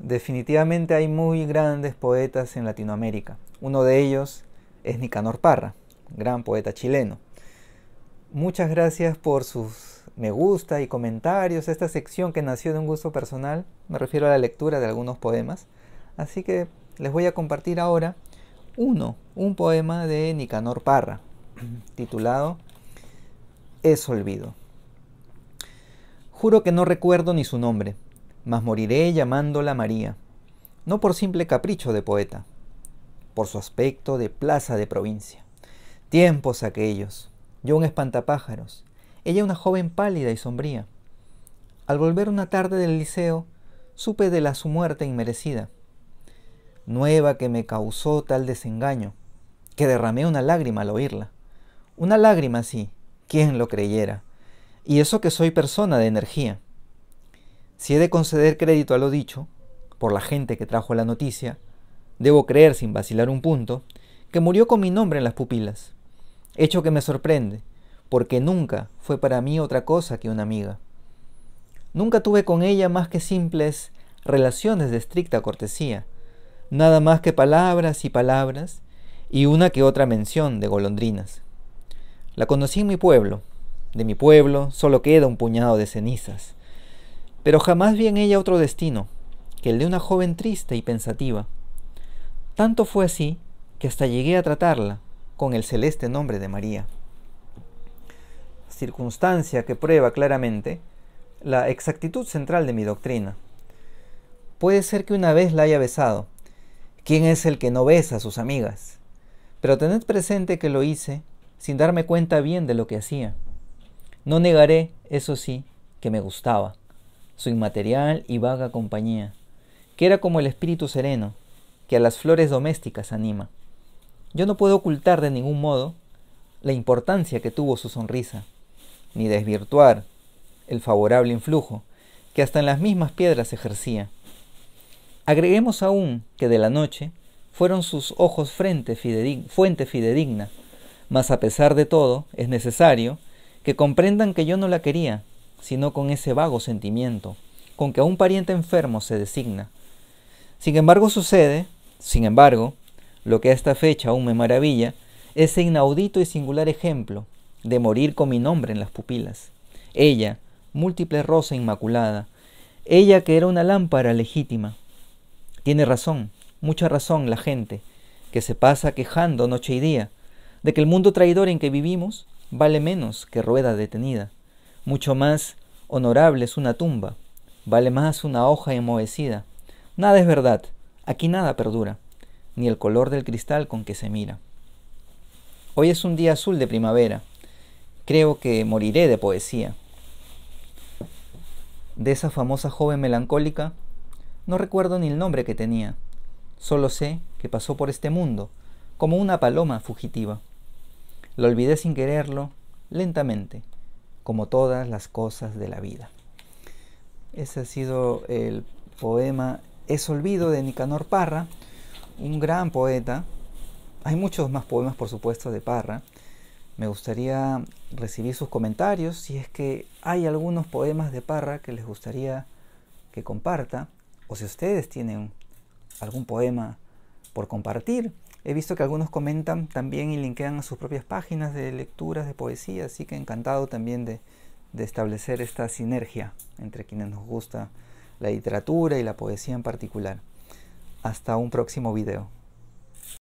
Definitivamente hay muy grandes poetas en Latinoamérica. Uno de ellos es Nicanor Parra, gran poeta chileno. Muchas gracias por sus me gusta y comentarios. Esta sección que nació de un gusto personal, me refiero a la lectura de algunos poemas. Así que les voy a compartir ahora uno, un poema de Nicanor Parra, titulado Es olvido. Juro que no recuerdo ni su nombre mas moriré llamándola María, no por simple capricho de poeta, por su aspecto de plaza de provincia. Tiempos aquellos, yo un espantapájaros, ella una joven pálida y sombría. Al volver una tarde del liceo, supe de la su muerte inmerecida, nueva que me causó tal desengaño, que derramé una lágrima al oírla. Una lágrima, sí, ¿quién lo creyera? Y eso que soy persona de energía. Si he de conceder crédito a lo dicho, por la gente que trajo la noticia, debo creer sin vacilar un punto, que murió con mi nombre en las pupilas, hecho que me sorprende, porque nunca fue para mí otra cosa que una amiga. Nunca tuve con ella más que simples relaciones de estricta cortesía, nada más que palabras y palabras y una que otra mención de golondrinas. La conocí en mi pueblo, de mi pueblo solo queda un puñado de cenizas. Pero jamás vi en ella otro destino que el de una joven triste y pensativa. Tanto fue así que hasta llegué a tratarla con el celeste nombre de María. Circunstancia que prueba claramente la exactitud central de mi doctrina. Puede ser que una vez la haya besado. ¿Quién es el que no besa a sus amigas? Pero tened presente que lo hice sin darme cuenta bien de lo que hacía. No negaré, eso sí, que me gustaba su inmaterial y vaga compañía, que era como el espíritu sereno, que a las flores domésticas anima. Yo no puedo ocultar de ningún modo la importancia que tuvo su sonrisa, ni desvirtuar el favorable influjo que hasta en las mismas piedras ejercía. Agreguemos aún que de la noche fueron sus ojos frente fuente fidedigna, mas a pesar de todo es necesario que comprendan que yo no la quería, sino con ese vago sentimiento, con que a un pariente enfermo se designa. Sin embargo, sucede, sin embargo, lo que a esta fecha aún me maravilla, ese inaudito y singular ejemplo de morir con mi nombre en las pupilas. Ella, múltiple rosa inmaculada, ella que era una lámpara legítima. Tiene razón, mucha razón la gente, que se pasa quejando noche y día, de que el mundo traidor en que vivimos vale menos que rueda detenida. Mucho más honorable es una tumba, vale más una hoja enmohecida. Nada es verdad, aquí nada perdura, ni el color del cristal con que se mira. Hoy es un día azul de primavera, creo que moriré de poesía. De esa famosa joven melancólica, no recuerdo ni el nombre que tenía, solo sé que pasó por este mundo, como una paloma fugitiva. Lo olvidé sin quererlo, lentamente, como todas las cosas de la vida. Ese ha sido el poema Es Olvido de Nicanor Parra, un gran poeta. Hay muchos más poemas, por supuesto, de Parra. Me gustaría recibir sus comentarios, si es que hay algunos poemas de Parra que les gustaría que comparta, o si ustedes tienen algún poema por compartir He visto que algunos comentan también y linkean a sus propias páginas de lecturas de poesía, así que encantado también de, establecer esta sinergia entre quienes nos gusta la literatura y la poesía en particular. Hasta un próximo video.